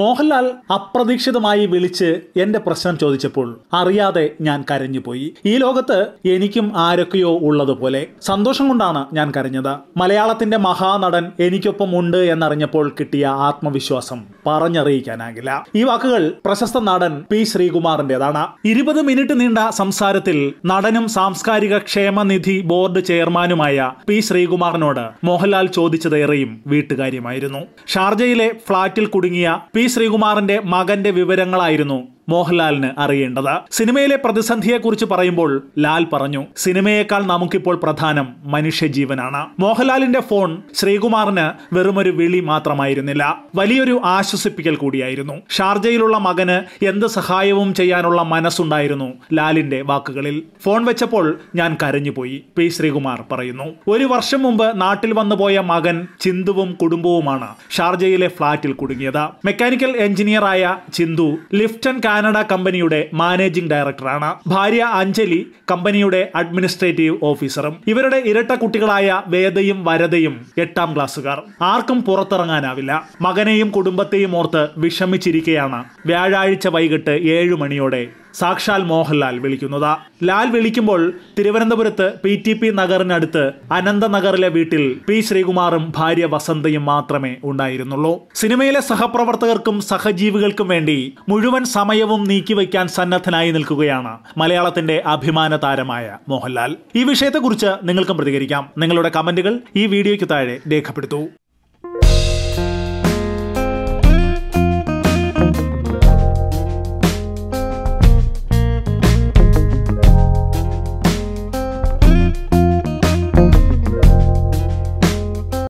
മോഹൻലാൽ അപ്രതീക്ഷിതമായി വിളിച്ച് എന്റെ പ്രശ്നം ചോദിച്ചപ്പോൾ അറിയാതെ ഞാൻ കരഞ്ഞുപോയി ഈ ലോകത്ത് എനിക്കും ആരൊക്കെയോ ഉള്ളതുപോലെ സന്തോഷം കൊണ്ടാണ് ഞാൻ കരഞ്ഞത് മലയാളത്തിന്റെ മഹാനടൻ എനിക്കൊപ്പം ഉണ്ട് എന്നറിഞ്ഞപ്പോൾ കിട്ടിയ ആത്മവിശ്വാസം പറഞ്ഞറിയിക്കാനാകില്ല ഈ വാക്കുകൾ പ്രശസ്ത നടൻ പി ശ്രീകുമാറിന്റേതാണ് ഇരുപത് മിനിറ്റ് നീണ്ട സംസാരത്തിൽ നടനും സാംസ്കാരിക ക്ഷേമനിധി ബോർഡ് ചെയർമാനുമായ പി ശ്രീകുമാറിനോട് മോഹൻലാൽ ചോദിച്ചതേറെയും വീട്ടുകാര്യമായിരുന്നു ഷാർജയിലെ ഫ്ളാറ്റിൽ കുടുങ്ങിയ പി ശ്രീകുമാറിന്റെ മകന്റെ വിവരങ്ങളായിരുന്നു മോഹൻലാലിന് അറിയേണ്ടത് സിനിമയിലെ പ്രതിസന്ധിയെക്കുറിച്ച് പറയുമ്പോൾ ലാൽ പറഞ്ഞു സിനിമയേക്കാൾ നമുക്കിപ്പോൾ പ്രധാനം മനുഷ്യജീവനാണ് മോഹൻലാലിന്റെ ഫോൺ ശ്രീകുമാറിന് വെറുമൊരു വിളി മാത്രമായിരുന്നില്ല വലിയൊരു ആശ്വസിപ്പിക്കൽ കൂടിയായിരുന്നു ഷാർജയിലുള്ള മകന് എന്ത് സഹായവും ചെയ്യാനുള്ള മനസ്സുണ്ടായിരുന്നു ലാലിന്റെ വാക്കുകളിൽ ഫോൺ വെച്ചപ്പോൾ ഞാൻ കരഞ്ഞുപോയി പി ശ്രീകുമാർ പറയുന്നു ഒരു വർഷം മുമ്പ് നാട്ടിൽ വന്നുപോയ മകൻ ചിന്തുവും കുടുംബവുമാണ് ഷാർജയിലെ ഫ്ളാറ്റിൽ കുടുങ്ങിയത് മെക്കാനിക്കൽ എഞ്ചിനീയറായ ചിന്തു ലിഫ്റ്റ് ആൻഡ് കാനഡ കമ്പനിയുടെ മാനേജിംഗ് ഡയറക്ടറാണ് ഭാര്യ അഞ്ജലി കമ്പനിയുടെ അഡ്മിനിസ്ട്രേറ്റീവ് ഓഫീസറും ഇവരുടെ ഇരട്ട കുട്ടികളായ വേദയും വരദയും എട്ടാം ക്ലാസ്സുകാർ ആർക്കും പുറത്തിറങ്ങാനാവില്ല മകനെയും കുടുംബത്തെയും ഓർത്ത് വിഷമിച്ചിരിക്കുകയാണ് വ്യാഴാഴ്ച വൈകിട്ട് ഏഴു മണിയോടെ സാക്ഷാൽ മോഹൻലാൽ വിളിക്കുന്നത് ലാൽ വിളിക്കുമ്പോൾ തിരുവനന്തപുരത്ത് പി ടി പി നഗറിനടുത്ത് അനന്തനഗറിലെ വീട്ടിൽ പി ശ്രീകുമാറും ഭാര്യ വസന്തയും മാത്രമേ ഉണ്ടായിരുന്നുള്ളൂ സിനിമയിലെ സഹപ്രവർത്തകർക്കും സഹജീവികൾക്കും വേണ്ടി മുഴുവൻ സമയവും നീക്കിവെക്കാൻ സന്നദ്ധനായി നിൽക്കുകയാണ് മലയാളത്തിന്റെ അഭിമാന താരമായ മോഹൻലാൽ ഈ വിഷയത്തെക്കുറിച്ച് നിങ്ങൾക്കും പ്രതികരിക്കാം നിങ്ങളുടെ കമന്റുകൾ ഈ വീഡിയോയ്ക്ക് താഴെ രേഖപ്പെടുത്തൂ